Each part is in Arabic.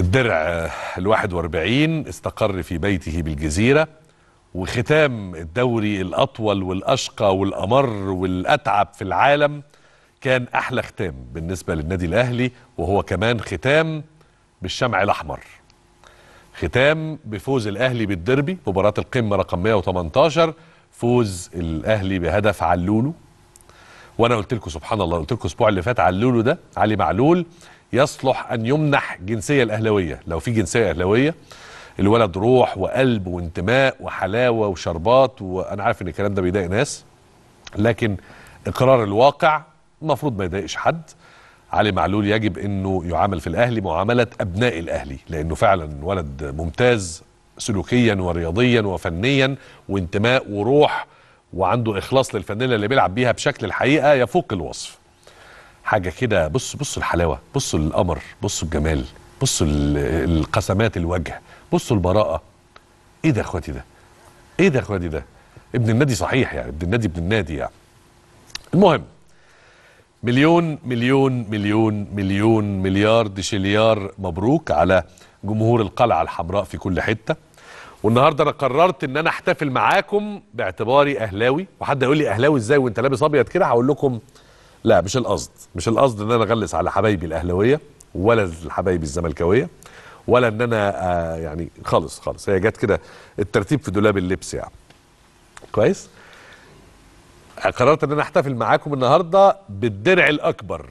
الدرع الواحد واربعين استقر في بيته بالجزيرة وختام الدوري الأطول والأشقى والأمر والأتعب في العالم كان أحلى ختام بالنسبة للنادي الأهلي وهو كمان ختام بالشمع الأحمر ختام بفوز الأهلي بالديربي مباراة القمة رقم 118 فوز الأهلي بهدف علولو وأنا قلت لكم سبحان الله قلت لكم الأسبوع اللي فات علولو ده علي معلول يصلح أن يمنح جنسية الاهلاويه لو في جنسية اهلاويه الولد روح وقلب وانتماء وحلاوة وشربات وأنا عارف إن الكلام ده بيضايق ناس لكن إقرار الواقع المفروض ما يضايقش حد علي معلول يجب انه يعامل في الاهلي معامله ابناء الاهلي لانه فعلا ولد ممتاز سلوكيا ورياضيا وفنيا وانتماء وروح وعنده اخلاص للفانله اللي بيلعب بيها بشكل الحقيقه يفوق الوصف حاجه كده بص بص الحلاوه بص القمر بص الجمال بص القسمات الوجه بص البراءه ايه ده يا اخواتي ده ايه ده يا اخواتي ده ابن النادي صحيح يعني ابن النادي ابن النادي يعني المهم مليون مليون مليون مليون مليار شليار مبروك على جمهور القلعه الحمراء في كل حته والنهارده انا قررت ان انا احتفل معاكم باعتباري اهلاوي وحد يقول لي اهلاوي ازاي وانت لابس ابيض كده هقول لكم لا مش القصد مش القصد ان انا اغلس على حبايبي الاهلاويه ولا حبايبي الزملكاويه ولا ان انا آه يعني خالص خالص هي جت كده الترتيب في دولاب اللبس يعني كويس قررت ان انا احتفل معاكم النهارده بالدرع الاكبر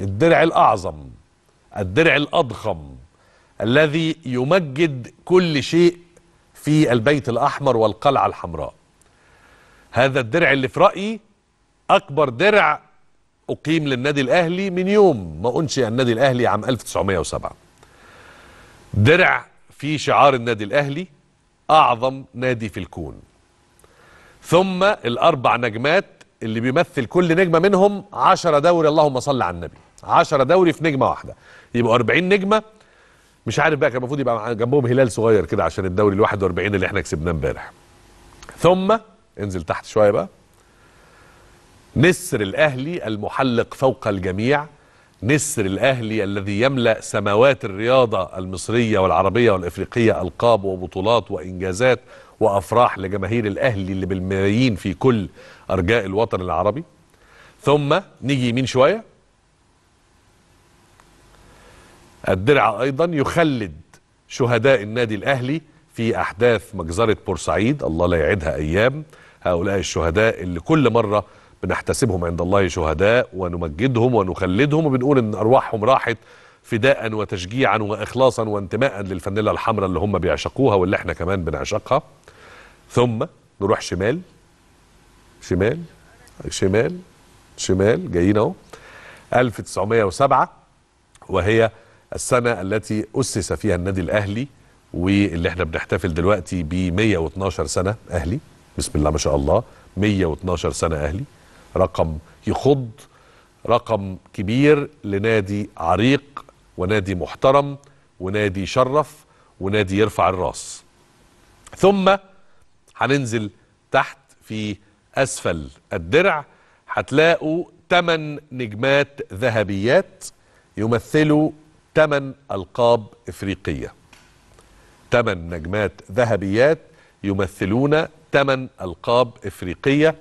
الدرع الاعظم الدرع الاضخم الذي يمجد كل شيء في البيت الاحمر والقلعه الحمراء هذا الدرع اللي في رايي اكبر درع اقيم للنادي الاهلي من يوم ما انشئ النادي الاهلي عام 1907 درع في شعار النادي الاهلي اعظم نادي في الكون ثم الاربع نجمات اللي بيمثل كل نجمه منهم 10 دوري اللهم صل على النبي 10 دوري في نجمه واحده يبقوا 40 نجمه مش عارف بقى كان المفروض يبقى جنبهم هلال صغير كده عشان الدوري ال 41 اللي احنا كسبناه امبارح ثم انزل تحت شويه بقى نسر الأهلي المحلق فوق الجميع نسر الأهلي الذي يملأ سماوات الرياضة المصرية والعربية والإفريقية ألقاب وبطولات وإنجازات وأفراح لجماهير الأهلي اللي بالملايين في كل أرجاء الوطن العربي ثم نيجي يمين شوية الدرع أيضا يخلد شهداء النادي الأهلي في أحداث مجزرة بورسعيد الله لا يعيدها أيام هؤلاء الشهداء اللي كل مرة بنحتسبهم عند الله شهداء ونمجدهم ونخلدهم وبنقول ان ارواحهم راحت فداء وتشجيعا واخلاصا وانتماء للفانيلا الحمراء اللي هم بيعشقوها واللي احنا كمان بنعشقها ثم نروح شمال شمال شمال شمال جايين اهو 1907 وهي السنه التي اسس فيها النادي الاهلي واللي احنا بنحتفل دلوقتي ب 112 سنه اهلي بسم الله ما شاء الله 112 سنه اهلي رقم يخض رقم كبير لنادي عريق ونادي محترم ونادي يشرف ونادي يرفع الراس ثم هننزل تحت في اسفل الدرع هتلاقوا 8 نجمات ذهبيات يمثلوا 8 القاب افريقيه 8 نجمات ذهبيات يمثلون 8 القاب افريقيه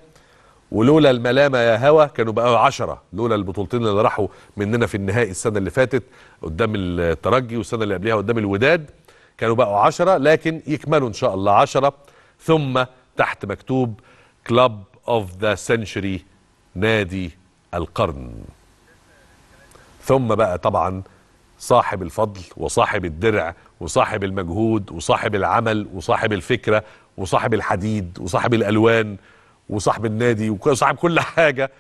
ولولا الملامه يا هوا كانوا بقى 10 لولا البطولتين اللي راحوا مننا في النهائي السنه اللي فاتت قدام الترجي والسنه اللي قبلها قدام الوداد كانوا بقوا 10 لكن يكملوا ان شاء الله 10 ثم تحت مكتوب كلاب اوف ذا سنشري نادي القرن ثم بقى طبعا صاحب الفضل وصاحب الدرع وصاحب المجهود وصاحب العمل وصاحب الفكره وصاحب الحديد وصاحب الالوان وصاحب النادي وصاحب كل حاجه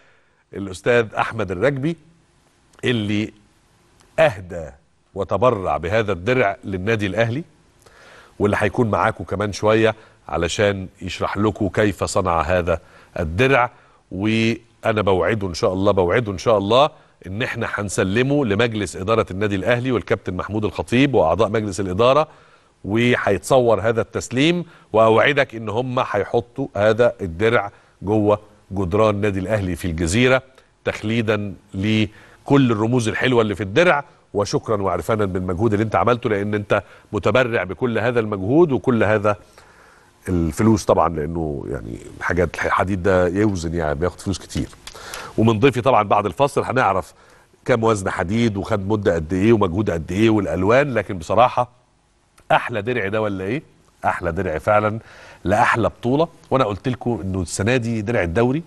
الاستاذ احمد الرجبي اللي اهدى وتبرع بهذا الدرع للنادي الاهلي واللي هيكون معاكم كمان شويه علشان يشرح لكم كيف صنع هذا الدرع وانا بوعده ان شاء الله بوعده ان شاء الله ان احنا هنسلمه لمجلس اداره النادي الاهلي والكابتن محمود الخطيب واعضاء مجلس الاداره وهيتصور هذا التسليم واوعدك ان هم هيحطوا هذا الدرع جوه جدران نادي الاهلي في الجزيره تخليدا لكل الرموز الحلوه اللي في الدرع وشكرا وعرفانا بالمجهود اللي انت عملته لان انت متبرع بكل هذا المجهود وكل هذا الفلوس طبعا لانه يعني حاجات الحديد ده يوزن يعني بياخد فلوس كتير ومن ضيفي طبعا بعد الفصل هنعرف كم وزن حديد وخد مده قد ايه ومجهود قد ايه والالوان لكن بصراحه احلى درع ده ولا ايه احلى درع فعلا لاحلى بطوله وانا قلت لكم انه السنه دي درع الدوري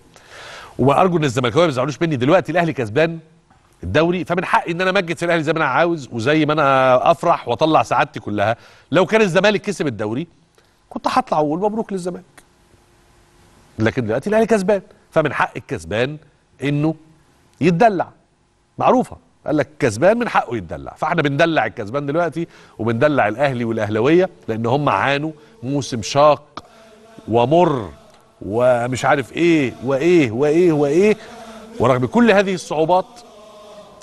وارجو ان الزملكاويه ما يزعلوش مني دلوقتي الاهلي كسبان الدوري فمن حقي ان انا امجد في الاهلي زي ما انا عاوز وزي ما انا افرح واطلع سعادتي كلها لو كان الزمالك كسب الدوري كنت هطلع واقول مبروك للزمالك لكن دلوقتي الاهلي كسبان فمن حق الكسبان انه يتدلع معروفه قال لك كسبان من حقه يتدلع فاحنا بندلع الكسبان دلوقتي وبندلع الاهلي والاهلاويه لان هم عانوا موسم شاق ومر ومش عارف ايه وايه وايه وايه ورغم كل هذه الصعوبات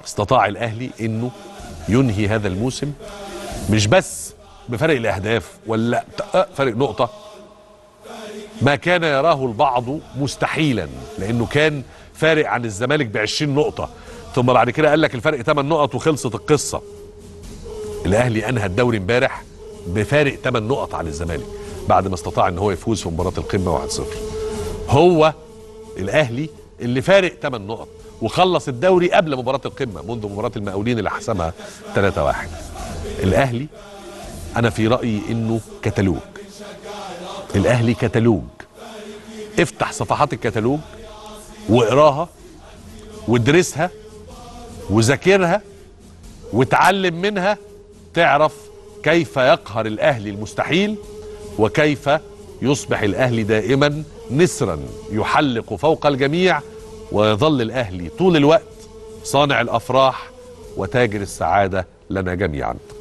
استطاع الاهلي انه ينهي هذا الموسم مش بس بفرق الاهداف ولا أه، فرق نقطه ما كان يراه البعض مستحيلا لانه كان فارق عن الزمالك ب 20 نقطه ثم بعد كده قال لك الفرق 8 نقط وخلصت القصه الاهلي انهى الدوري امبارح بفارق 8 نقط عن الزمالك بعد ما استطاع ان هو يفوز في مباراه القمه 1-0 هو الاهلي اللي فارق 8 نقط وخلص الدوري قبل مباراه القمه منذ مباراه المقاولين اللي حسمها 3-1 الاهلي انا في رايي انه كتالوج الاهلي كتالوج افتح صفحات الكتالوج واقراها وادرسها وذاكرها وتعلم منها تعرف كيف يقهر الأهلي المستحيل وكيف يصبح الأهلي دائما نسرا يحلق فوق الجميع ويظل الأهلي طول الوقت صانع الأفراح وتاجر السعادة لنا جميعاً